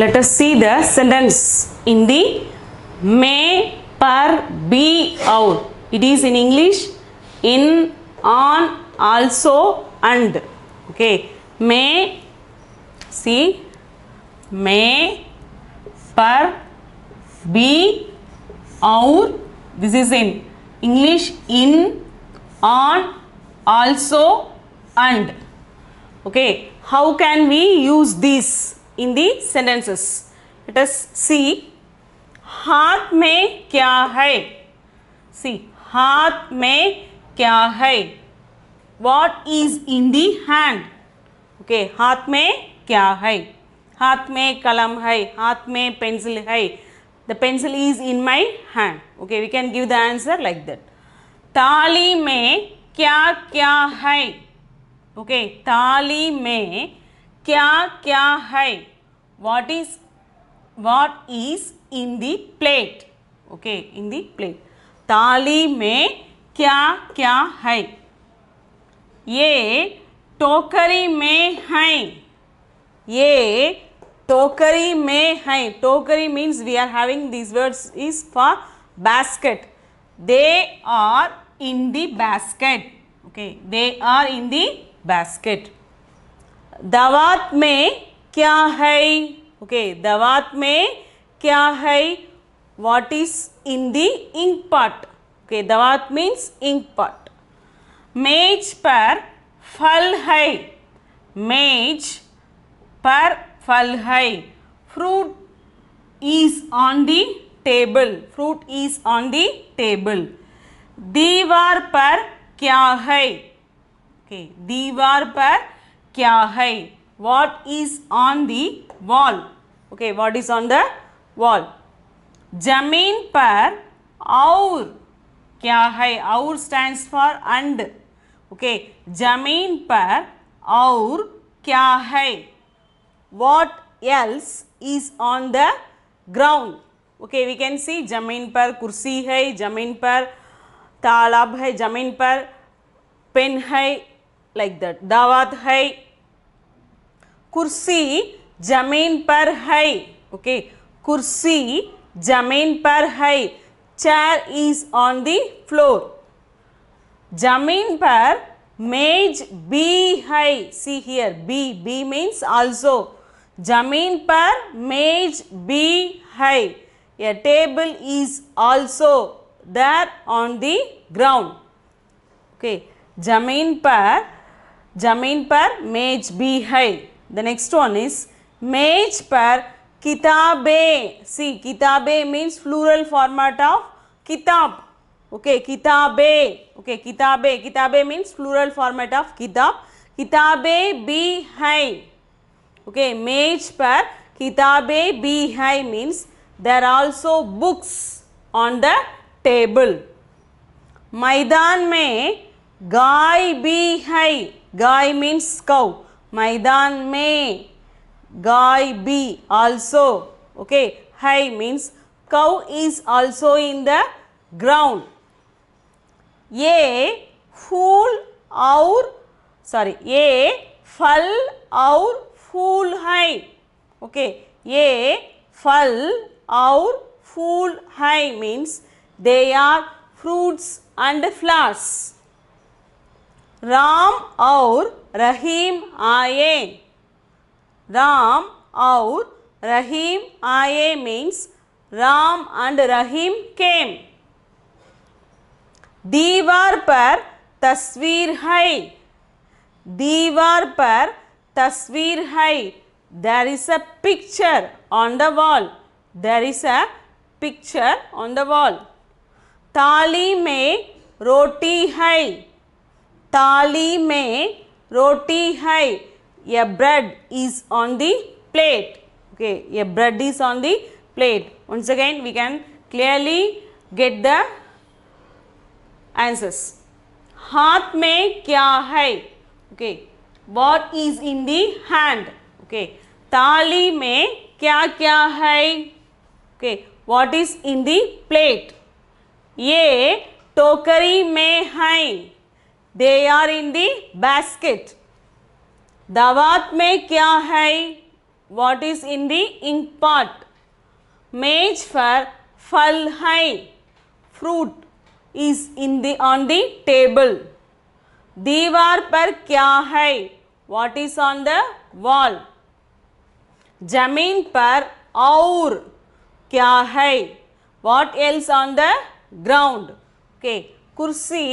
Let us see the sentence in the may per be out. It is in English in on also and okay may see may per be our this is in English in on also and okay how can we use this in the sentences. Let us see. Haath mein kya hai? See. Haath mein kya hai? What is in the hand? Okay. Haath mein kya hai? Haath mein kalam hai. Haath mein pencil hai. The pencil is in my hand. Okay. We can give the answer like that. Taali mein kya kya hai? Okay. Taali mein kya hai? क्या क्या है what is what is in the plate okay in the plate ताली में क्या क्या है ये टोकरी में है ये टोकरी में है टोकरी means we are having this words is for basket they are in the basket okay they are in the basket दवात में क्या है ओके okay, दवात में क्या है what is in the ink pot okay दवात मीन्स इंक pot मेज पर फल है मेज पर फल है fruit is on the table fruit is on the table दीवार पर क्या है okay, दीवार पर क्या है what is on the wall okay what is on the wall जमीन पर और क्या है और स्टैंड फॉर अंड ओके जमीन पर और क्या है what else is on the ground okay we can see जमीन पर कुर्सी है जमीन पर तालाब है जमीन पर पेन है लाइक दैट दावत है कुर्सी जमीन पर है ओके कुर्सी जमीन पर है chair is on the floor जमीन पर मेज बी है सी हियर बी बी मीन्स ऑल्सो जमीन पर मेज बी है a table is also there on the ground okay जमीन पर जमीन पर मेज बी है The next one is Mej par kitabe. See, kitabe means plural format of kitab. Okay, kitabe. Okay, kitabe. Kitabe means plural format of kitab. Kitabe bi hai. Okay, mej par kitabe bi hai means there are also books on the table. Maidan mein Gai बी है Gai means cow. Maidan may. Gai B also. Okay. Hai means cow is also in the ground. A fool और sorry A फल और फूल है okay A फल और फूल है means they are fruits and flowers. Ram और रहीम आए राम और रहीम आए means Ram and Rahim came दीवार पर तस्वीर है दीवार पर तस्वीर है there is a picture on the wall there is a picture on the wall थाली में रोटी है ताली में रोटी है या bread is on the plate okay या bread is on the plate once again we can clearly get the answers हाथ में क्या है okay what is in the hand okay ताली में क्या क्या है okay what is in the plate ये टोकरी में है they are in the basket दवात में क्या है what is in the ink pot मेज पर फल है fruit is in the on the table दीवार पर क्या है what is on the wall Jamin पर और क्या है what else on the ground okay कुर्सी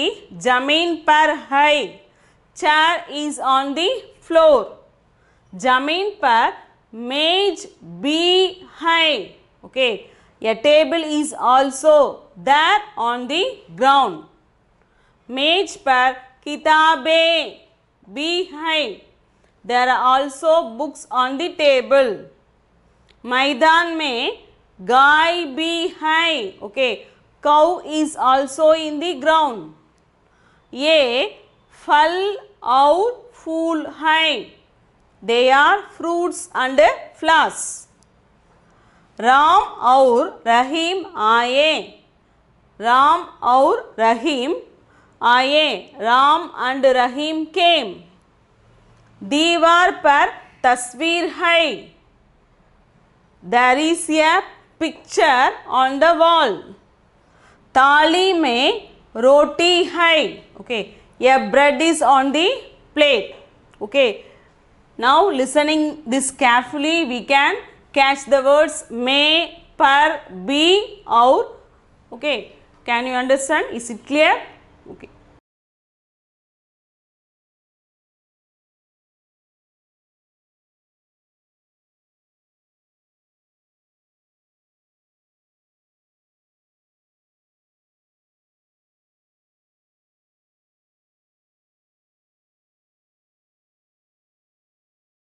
जमीन पर है chair is on the floor जमीन पर मेज बी है ओके या table is also there on the ground मेज पर किताबें भी है there are also books on the table मैदान में गाय भी है okay okay. Cow is also इन the ground. A fal और फूल है दे आर फ्रूट्स एंड फ्लास राम और रहीम आए राम और रहीम आए राम एंड रहीम केम दीवार पर तस्वीर है there is a picture on the wall थाली में रोटी है ओके या bread is on the plate okay now listening this carefully we can catch the words मे पर बी और okay can you understand is it clear okay